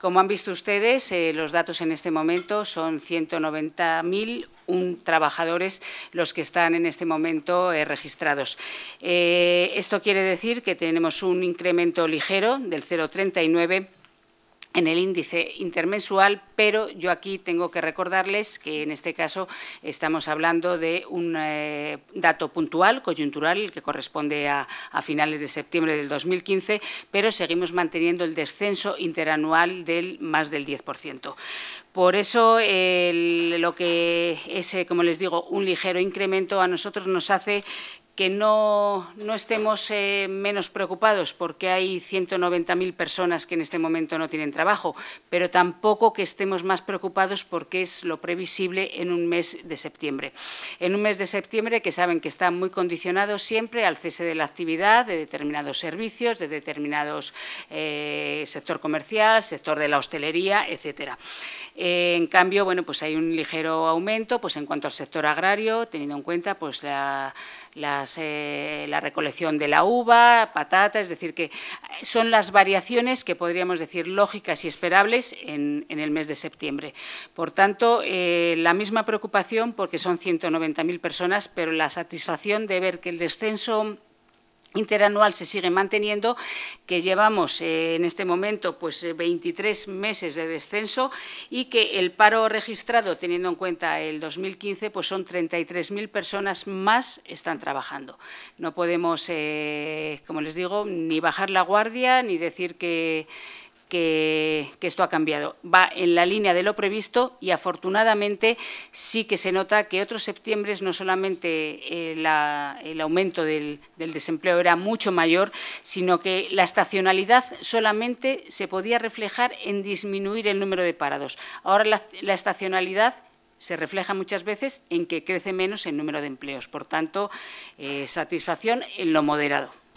Como han visto ustedes, eh, los datos en este momento son 190.000 trabajadores los que están en este momento eh, registrados. Eh, esto quiere decir que tenemos un incremento ligero del 0,39 en el índice intermensual, pero yo aquí tengo que recordarles que en este caso estamos hablando de un eh, dato puntual, coyuntural, que corresponde a, finales de septiembre del 2015, pero seguimos manteniendo el descenso interanual del más del 10%. Por eso, lo que es, eh, como les digo, un ligero incremento a nosotros nos hace que no, estemos eh, menos preocupados porque hay 190.000 personas que en este momento no tienen trabajo, pero tampoco que estemos más preocupados porque es lo previsible en un mes de septiembre. En un mes de septiembre que saben que está muy condicionado siempre al cese de la actividad de determinados servicios, de determinados eh, sector comercial, sector de la hostelería, etcétera. Eh, en cambio, bueno, pues hay un ligero aumento pues en cuanto al sector agrario, teniendo en cuenta pues la, eh, recolección de la uva, patata, es decir, que son las variaciones que podríamos decir lógicas y esperables en, el mes de septiembre. Por tanto, eh, la misma preocupación porque son 190.000 personas, pero la satisfacción de ver que el descenso interanual se sigue manteniendo, que llevamos eh, en este momento pues 23 eh, meses de descenso y que el paro registrado, teniendo en cuenta el 2015, pues son 33.000 personas más están trabajando. No podemos, eh, como les digo, ni bajar la guardia ni decir que que, esto ha cambiado. Va en la línea de lo previsto y afortunadamente sí que se nota que otros septiembre no solamente eh, el aumento del, desempleo era mucho mayor, sino que la estacionalidad solamente se podía reflejar en disminuir el número de parados. Ahora la, estacionalidad se refleja muchas veces en que crece menos el número de empleos. Por tanto, eh, satisfacción en lo moderado.